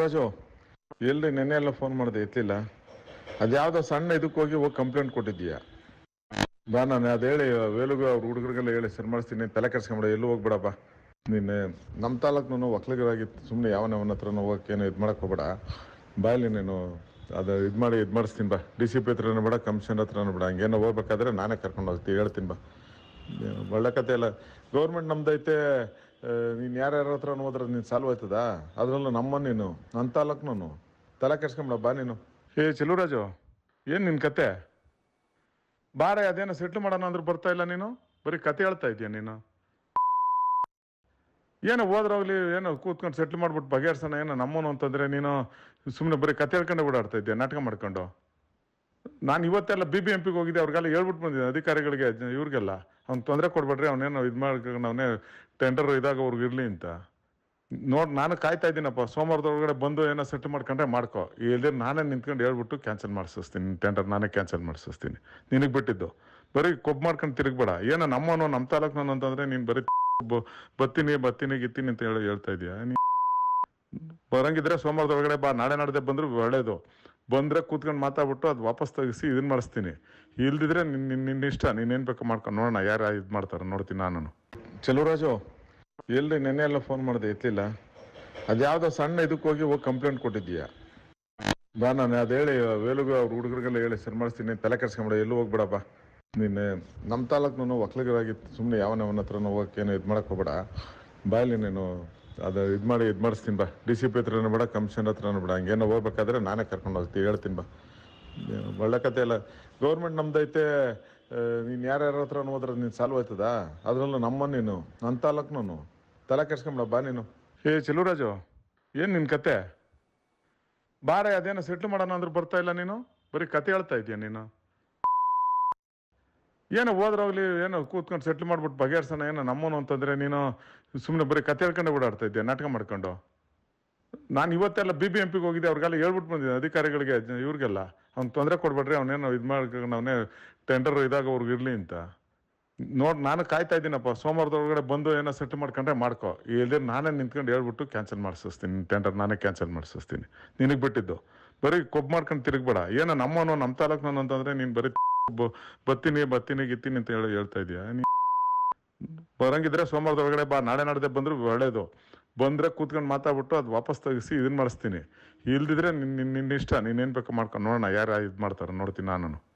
ರಾಜು ಎಲ್ರಿ ನೆನ್ನೆ ಎಲ್ಲ ಫೋನ್ ಮಾಡಿದೆ ಎತ್ತಲಿಲ್ಲ ಅದ್ಯಾವುದೋ ಸಣ್ಣ ಇದಕ್ಕೆ ಹೋಗಿ ಹೋಗಿ ಕಂಪ್ಲೇಂಟ್ ಕೊಟ್ಟಿದ್ದೀಯ ಬಾ ನಾನು ಅದು ಹೇಳಿ ವೇಲುಗು ಅವ್ರ ಹುಡುಗರಿಗೆಲ್ಲ ಹೇಳಿ ಸರಿ ಮಾಡಿಸ್ತೀನಿ ತಲೆ ಕೆಡ್ಸ್ಕೊಂಬಿಡ ಎಲ್ಲೂ ಹೋಗ್ಬಿಡಪ್ಪ ನಿನ್ನೆ ನಮ್ಮ ತಾಲೂಕ್ನು ಒಕ್ಕಲಿಗರಾಗಿ ಸುಮ್ಮನೆ ಯಾವನ ಅವನ ಹೋಗಕ್ಕೆ ಏನೋ ಇದು ಮಾಡಕ್ಕೆ ಹೋಗ್ಬೇಡ ಬಾಯಲ್ಲಿ ನೀನು ಅದು ಇದು ಮಾಡಿ ಇದು ಮಾಡಿಸ್ತೀನಿ ಬಾ ಡಿ ಸಿ ಪಿ ಹತ್ರನೂ ಬೇಡ ಕಮಿಷನ್ ಹತ್ರನೂ ಬಿಡ ಹಂಗೇನೋ ಹೋಗ್ಬೇಕಾದ್ರೆ ನಾನೇ ಕರ್ಕೊಂಡು ಹೋಗ್ತೀನಿ ಹೇಳ್ತೀನಿ ಬಾ ಒಳ್ಳೆ ಕತೆ ಇಲ್ಲ ಗೌರ್ಮೆಂಟ್ ನಮ್ದೈತೆ ನೀನು ಯಾರ್ಯಾರ ಹತ್ರ ಹೋದ್ರೆ ನೀನ್ ಸಾಲ್ವ್ ಆಯ್ತದ ಅದ್ರಲ್ಲೂ ನಮ್ಮ ನೀನು ನನ್ನ ತಾಲೂಕ್ನೂ ತಲೆ ಕೆಡ್ಸ್ಕೊಂಬಿಡ ಬಾ ನೀನು ಏ ಚೆಲುವರಾಜು ಏನು ನಿನ್ ಕತೆ ಬಾರೆ ಅದೇನೋ ಸೆಟ್ಲ್ ಮಾಡೋಣ ಅಂದ್ರೆ ಬರ್ತಾ ಇಲ್ಲ ನೀನು ಬರೀ ಕತೆ ಹೇಳ್ತಾ ಇದೀಯ ನೀನು ಏನೋ ಹೋದ್ರಾಗ್ಲಿ ಏನೋ ಕೂತ್ಕೊಂಡು ಸೆಟ್ಲ್ ಮಾಡ್ಬಿಟ್ಟು ಬಗೆಹರ್ಸೋಣ ಏನೋ ನಮ್ಮನು ಅಂತಂದ್ರೆ ನೀನು ಸುಮ್ಮನೆ ಬರೀ ಕತೆ ಹೇಳ್ಕೊಂಡು ಓಡಾಡ್ತಾ ಇದೆಯಾ ನಾಟಕ ಮಾಡ್ಕೊಂಡು ನಾನು ಇವತ್ತೆಲ್ಲ ಬಿ ಬಿ ಎಂ ಪಿಗೆ ಹೋಗಿದ್ದೆ ಅವ್ರಿಗೆಲ್ಲ ಹೇಳ್ಬಿಟ್ಟು ಬಂದಿದ್ದೆ ಅಧಿಕಾರಿಗಳಿಗೆ ಇವ್ರಿಗೆಲ್ಲ ಅವ್ನು ತೊಂದರೆ ಕೊಡ್ಬೇಡ್ರಿ ಅವನೇನು ಇದು ಮಾಡ್ಕೊಂಡು ಅವನೇ ಟೆಂಡರ್ ಇದಾಗ ಅವ್ರಿಗೆ ಇರಲಿ ಅಂತ ನೋಡಿ ನಾನು ಕಾಯ್ತಾ ಇದ್ದೀನಪ್ಪ ಒಳಗಡೆ ಬಂದು ಏನೋ ಸೆಟ್ ಮಾಡ್ಕೊಂಡ್ರೆ ಮಾಡ್ಕೋ ಇಲ್ದಿರ ನಾನೇ ನಿಂತ್ಕೊಂಡು ಹೇಳ್ಬಿಟ್ಟು ಕ್ಯಾನ್ಸಲ್ ಮಾಡಿಸ್ತೀನಿ ಟೆಂಡರ್ ನಾನೇ ಕ್ಯಾನ್ಸಲ್ ಮಾಡಿಸ್ತೀನಿ ನಿನಗೆ ಬಿಟ್ಟಿದ್ದು ಬರೀ ಕೊಬ್ಬು ಮಾಡ್ಕೊಂಡು ತಿರುಗಬೇಡ ಏನೋ ನಮ್ಮನೋ ನಮ್ಮ ನಾನು ಅಂತಂದರೆ ನೀನು ಬರೀ ಬತ್ತೀನಿ ಬತ್ತೀನಿ ಗಿತ್ತೀನಿ ಅಂತ ಹೇಳಿ ಹೇಳ್ತಾ ಇದೀಯ ಬರಂಗಿದ್ರೆ ಒಳಗಡೆ ಬಾ ನಾಳೆ ನಡೆದೇ ಬಂದ್ರು ಒಳ್ಳೇದು ಬಂದರೆ ಕೂತ್ಕೊಂಡು ಮಾತಾಡ್ಬಿಟ್ಟು ಅದು ವಾಪಸ್ ತೆಗಿಸಿ ಇದನ್ನ ಮಾಡಿಸ್ತೀನಿ ಇಲ್ದಿದ್ರೆ ನಿನ್ನ ನಿನ್ನ ಇಷ್ಟ ನೀನೇನು ಬೇಕು ಮಾಡ್ಕೊಂಡು ನೋಡೋಣ ಯಾರು ಇದು ಮಾಡ್ತಾರೆ ನೋಡ್ತೀನಿ ನಾನು ರಾಜು ಎಲ್ರಿ ನೆನ್ನೆ ಎಲ್ಲ ಫೋನ್ ಮಾಡಿದೆ ಎತ್ತಲಿಲ್ಲ ಅದ್ಯಾವುದೋ ಸಣ್ಣ ಇದಕ್ಕೆ ಹೋಗಿ ಹೋಗಿ ಕಂಪ್ಲೇಂಟ್ ಕೊಟ್ಟಿದ್ದೀಯಾ ಬಾ ನಾನು ಅದು ಹೇಳಿ ವೇಲುಗು ಅವ್ರ ಹುಡುಗರಿಗೆಲ್ಲ ಹೇಳಿ ಸರಿ ಮಾಡಿಸ್ತೀನಿ ತಲೆ ಕೆಡ್ಸ್ಕೊಂಬಿಡ ಎಲ್ಲೂ ಹೋಗ್ಬೇಡಪ್ಪ ನೀನು ನಮ್ಮ ತಾಲೂಕ್ನೂ ಒಕ್ಲಿಗರಾಗಿತ್ತು ಸುಮ್ಮನೆ ಅವನ ಹತ್ರನೂ ಹೋಗಕ್ಕೆ ಇದು ಮಾಡೋಕ್ಕೆ ಹೋಗ್ಬೇಡ ಬಾಯಲ್ಲಿ ನೀನು ಅದು ಇದು ಮಾಡಿ ಇದು ಮಾಡಿಸ್ತೀನಿ ಬಾ ಡಿ ಸಿ ಪಿ ಹತ್ರನೂ ಬಿಡ ಕಮಿಷನ್ ಹತ್ರನೂ ಬಿಡ ಹಂಗೇನೋ ಹೋಗ್ಬೇಕಾದ್ರೆ ನಾನೇ ಕರ್ಕೊಂಡು ಹೋಗ್ತೀನಿ ಹೇಳ್ತೀನಿ ಬಾ ಒಳ್ಳೆ ಕತೆ ಇಲ್ಲ ಗೌರ್ಮೆಂಟ್ ನಮ್ದೈತೆ ನೀನು ಯಾರ್ಯಾರ ಹತ್ರ ಹೋದ್ರೆ ನೀನು ಸಾಲ್ವ್ ಆಯ್ತದ ಅದರಲ್ಲೂ ನಮ್ಮ ನೀನು ನನ್ನ ತಾಲೂಕ್ನೂ ತಲೆ ಕೆಡ್ಸ್ಕೊಂಬಿಡ ಬಾ ನೀನು ಏ ಚೆಲುವರಾಜು ಏನು ನಿನ್ನ ಕತೆ ಬಾರ ಅದೇನೋ ಸೆಟ್ಲ್ ಮಾಡೋಣ ಅಂದ್ರೆ ಬರ್ತಾ ಇಲ್ಲ ನೀನು ಬರೀ ಕತೆ ಹೇಳ್ತಾ ಇದೀಯ ನೀನು ಏನೋ ಹೋದ್ರೋಗ್ಲಿ ಏನೋ ಕೂತ್ಕೊಂಡು ಸೆಟ್ಲ್ ಮಾಡ್ಬಿಟ್ಟು ಬಗೆಹರ್ಸೋಣ ಏನೋ ನಮ್ಮನು ಅಂತಂದ್ರೆ ನೀನು ಸುಮ್ಮನೆ ಬರೀ ಕತೆ ಹೇಳ್ಕೊಂಡು ಓಡಾಡ್ತಾ ಇದ್ದೀಯ ನಾಟಕ ಮಾಡ್ಕೊಂಡು ನಾನು ಇವತ್ತೆಲ್ಲ ಬಿ ಬಿ ಎಂ ಪಿಗೆ ಹೋಗಿದ್ದೆ ಅವ್ರಿಗೆಲ್ಲ ಹೇಳ್ಬಿಟ್ಟು ಬಂದಿದ್ದೆ ಅಧಿಕಾರಿಗಳಿಗೆ ಇವ್ರಿಗೆಲ್ಲ ಅವ್ನು ತೊಂದರೆ ಕೊಡ್ಬೇಡ್ರಿ ಅವನೇನು ಇದು ಮಾಡ್ಕೊಂಡು ಅವನೇ ಟೆಂಡರ್ ಇದಾಗ ಅವ್ರಿಗೆ ಇರಲಿ ಅಂತ ನೋಡಿ ನಾನು ಕಾಯ್ತಾ ಇದ್ದೀನಪ್ಪ ಸೋಮವಾರದೊಳಗಡೆ ಬಂದು ಏನೋ ಸೆಟ್ ಮಾಡ್ಕೊಂಡ್ರೆ ಮಾಡ್ಕೋ ಇಲ್ಲದೆ ನಾನೇ ನಿಂತ್ಕೊಂಡು ಹೇಳ್ಬಿಟ್ಟು ಕ್ಯಾನ್ಸಲ್ ಮಾಡಿಸ್ತೀನಿ ಟೆಂಡರ್ ನಾನೇ ಕ್ಯಾನ್ಸಲ್ ಮಾಡಿಸ್ತೀನಿ ನಿನಗೆ ಬಿಟ್ಟಿದ್ದು ಬರೀ ಕೊಬ್ಬು ಮಾಡ್ಕೊಂಡು ತಿರುಗಬೇಡ ಏನೋ ನಮ್ಮನು ನಮ್ಮ ತಾಲೂಕ್ನವನು ಅಂತಂದ್ರೆ ನೀನು ಬರೀ ಬತ್ತೀನಿ ಬತ್ತೀನಿ ಗಿತ್ತೀನಿ ಅಂತ ಹೇಳಿ ಹೇಳ್ತಾ ಇದೀಯ ನೀ ಬರಂಗಿದ್ರೆ ಒಳಗಡೆ ಬಾ ನಾಳೆ ನಾಡ್ದೆ ಬಂದ್ರು ಒಳ್ಳೇದು ಬಂದ್ರೆ ಕೂತ್ಕೊಂಡು ಮಾತಾಡ್ಬಿಟ್ಟು ಅದು ವಾಪಸ್ ತೆಗಿಸಿ ಇದನ್ನ ಮಾಡಿಸ್ತೀನಿ ಇಲ್ದಿದ್ರೆ ನಿನ್ನ ನಿನ್ನ ಇಷ್ಟ ನೀನೇನು ಬೇಕು ಮಾಡ್ಕೊಂಡು ನೋಡೋಣ ಯಾರು ಇದು ಮಾಡ್ತಾರೆ ನೋಡ್ತೀನಿ ನಾನು